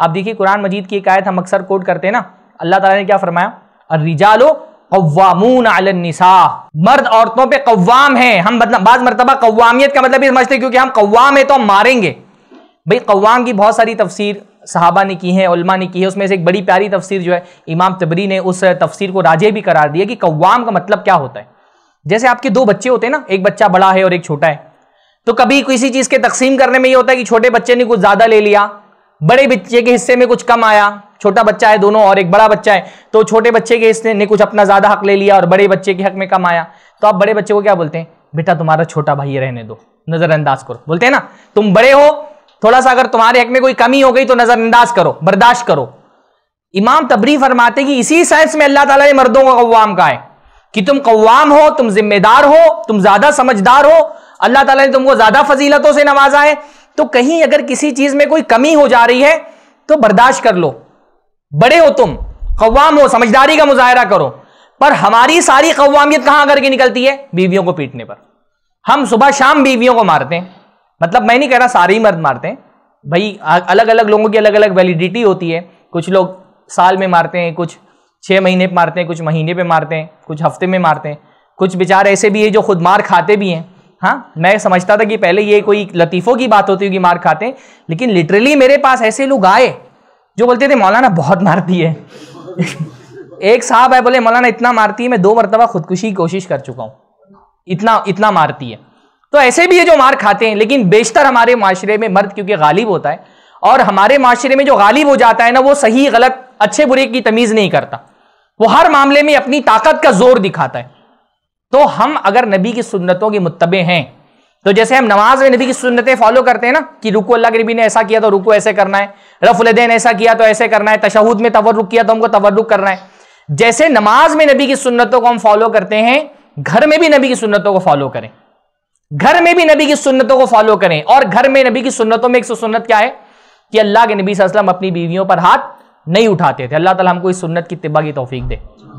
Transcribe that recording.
आप देखिए कुरान मजीद की एक आयत हम अक्सर कोट करते हैं ना अल्लाह ताला ने क्या फरमाया रिजालो कव्वामून अलनिसा मर्द औरतों पे कव्वाम है हम मतलब बाज मरतबा कव्वामियत का मतलब ये समझते हैं क्योंकि हम कव्वाम है तो हम मारेंगे भाई कव्वाम की बहुत सारी तफसीर सहाबा ने की है उलमा ने की है उसमें से एक बड़ी प्यारी तफसीर जो है इमाम तबरी ने उस तफसीर को राजे भी करार दिया कि कव्वाम का मतलब क्या होता है जैसे आपके दो बच्चे होते हैं ना एक बच्चा बड़ा है और एक छोटा है तो कभी किसी चीज़ के तकसीम करने में ये होता है कि छोटे बच्चे ने कुछ ज़्यादा ले लिया बड़े बच्चे के हिस्से में कुछ कम आया छोटा बच्चा है दोनों और एक बड़ा बच्चा है तो छोटे बच्चे के हिस्से ने कुछ अपना ज़्यादा हक ले लिया और बड़े बच्चे के हक में कम आया तो आप बड़े बच्चे को क्या बोलते हैं बेटा तुम्हारा छोटा भाई रहने दो नज़रअंदाज करो बोलते हैं ना तुम बड़े हो थोड़ा सा अगर तुम्हारे हक में कोई कमी हो गई तो नज़रअंदाज करो बर्दाश्त करो इमाम तबरी फरमाते कि इसी सेंस में अल्लाह ताला ने मर्दों को कव्वाम कहा है कि तुम कव्वाम हो तुम जिम्मेदार हो तुम ज़्यादा समझदार हो अल्लाह ताला ने तुमको ज़्यादा फजीलतों से नवाजा है तो कहीं अगर किसी चीज में कोई कमी हो जा रही है तो बर्दाश्त कर लो बड़े हो तुम कवाम हो समझदारी का मुजाहरा करो पर हमारी सारी कवामियत कहां करके निकलती है बीवियों को पीटने पर हम सुबह शाम बीवियों को मारते हैं मतलब मैं नहीं कह रहा सारे ही मर्द मारते हैं भाई अलग अलग लोगों की अलग अलग वैलिडिटी होती है कुछ लोग साल में मारते हैं कुछ छः महीने पे मारते हैं कुछ महीने पे मारते हैं कुछ हफ्ते में मारते हैं कुछ बेचारे ऐसे भी हैं जो खुद मार खाते भी हैं हाँ मैं समझता था कि पहले ये कोई लतीफ़ों की बात होती होगी मार खाते हैं लेकिन लिटरली मेरे पास ऐसे लोग आए जो बोलते थे मौलाना बहुत मारती है एक साहब है बोले मौलाना इतना मारती है मैं दो मरतबा खुदकुशी की कोशिश कर चुका हूँ इतना इतना मारती है तो ऐसे भी है जो मार खाते हैं लेकिन बेशतर हमारे माशरे में मर्द क्योंकि गालिब होता है और हमारे माशरे में जो गालिब हो जाता है ना वो सही गलत अच्छे बुरे की तमीज़ नहीं करता वो हर मामले में अपनी ताकत का जोर दिखाता है तो हम अगर नबी की सुन्नतों के मुतबे हैं तो जैसे हम नमाज में नबी की सुन्नतें फॉलो करते हैं ना कि रुको अल्लाह के नबी ने ऐसा किया तो रुको ऐसे करना है रफुलदैन ऐसा किया तो ऐसे करना है तशहूद में तवरुक किया तो हमको तवरुक करना है जैसे नमाज में नबी की सुन्नतों को हम फॉलो करते हैं घर में भी नबी की सुन्नतों को फॉलो करें घर में भी नबी की सुन्नतों को फॉलो करें और घर में नबी की सुन्नतों में एक सुन्नत क्या है कि अल्लाह के नबी वसल्लम अपनी बीवियों पर हाथ नहीं उठाते थे अल्लाह तला हमको इस सुन्नत की तिब्बा की तोफीक दे